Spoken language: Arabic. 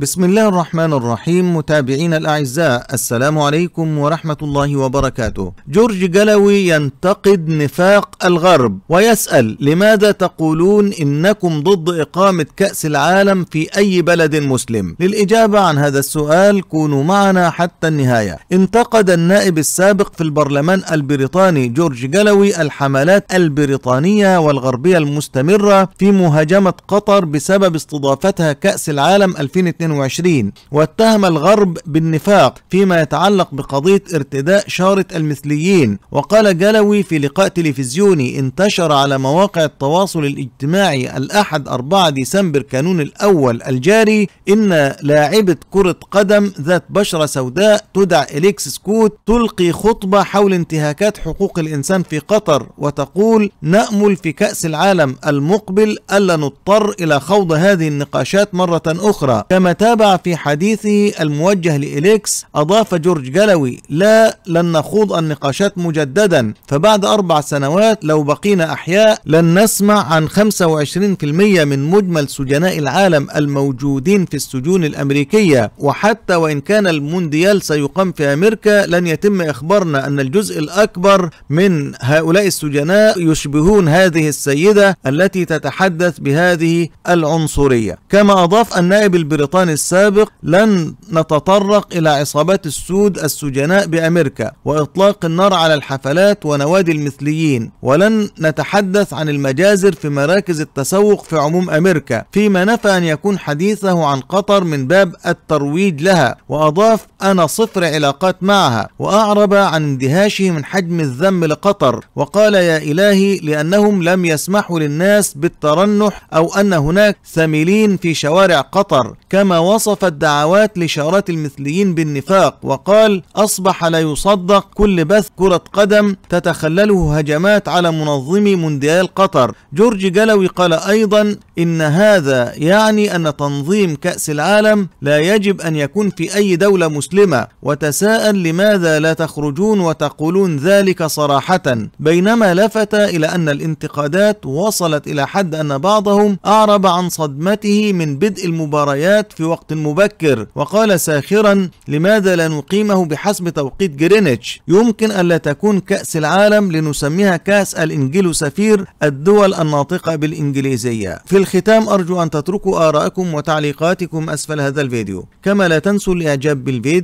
بسم الله الرحمن الرحيم متابعين الأعزاء السلام عليكم ورحمة الله وبركاته جورج جلوي ينتقد نفاق الغرب ويسأل لماذا تقولون إنكم ضد إقامة كأس العالم في أي بلد مسلم للإجابة عن هذا السؤال كونوا معنا حتى النهاية انتقد النائب السابق في البرلمان البريطاني جورج جلوي الحملات البريطانية والغربية المستمرة في مهاجمة قطر بسبب استضافتها كأس العالم 2022 2022 واتهم الغرب بالنفاق فيما يتعلق بقضية ارتداء شارة المثليين وقال جلوي في لقاء تلفزيوني انتشر على مواقع التواصل الاجتماعي الأحد 4 ديسمبر كانون الأول الجاري إن لاعبة كرة قدم ذات بشرة سوداء تدعى إليكس سكوت تلقي خطبة حول انتهاكات حقوق الإنسان في قطر وتقول نأمل في كأس العالم المقبل ألا نضطر إلى خوض هذه النقاشات مرة أخرى كما تابع في حديثه الموجه لإليكس أضاف جورج جالوي لا لن نخوض النقاشات مجددا فبعد أربع سنوات لو بقينا أحياء لن نسمع عن 25% من مجمل سجناء العالم الموجودين في السجون الأمريكية وحتى وإن كان المونديال سيقام في أمريكا لن يتم إخبارنا أن الجزء الأكبر من هؤلاء السجناء يشبهون هذه السيدة التي تتحدث بهذه العنصرية كما أضاف النائب البريطاني البرلمان السابق لن نتطرق إلى عصابات السود السجناء بأمريكا وإطلاق النار على الحفلات ونوادي المثليين ولن نتحدث عن المجازر في مراكز التسوق في عموم أمريكا فيما نفى أن يكون حديثه عن قطر من باب الترويج لها وأضاف أنا صفر علاقات معها وأعرب عن اندهاشه من حجم الذم لقطر وقال يا إلهي لأنهم لم يسمحوا للناس بالترنح أو أن هناك ثملين في شوارع قطر كما وصف الدعوات لشارات المثليين بالنفاق وقال أصبح لا يصدق كل بث كرة قدم تتخلله هجمات على منظمي مونديال قطر جورج جلوي قال أيضا إن هذا يعني أن تنظيم كأس العالم لا يجب أن يكون في أي دولة مسلمة مسلمة وتساءل لماذا لا تخرجون وتقولون ذلك صراحة بينما لفت إلى أن الانتقادات وصلت إلى حد أن بعضهم أعرب عن صدمته من بدء المباريات في وقت مبكر وقال ساخرا لماذا لا نقيمه بحسب توقيت جرينتش يمكن ألا تكون كأس العالم لنسميها كأس الإنجلو سفير الدول الناطقة بالإنجليزية في الختام أرجو أن تتركوا آرائكم وتعليقاتكم أسفل هذا الفيديو كما لا تنسوا الإعجاب بالفيديو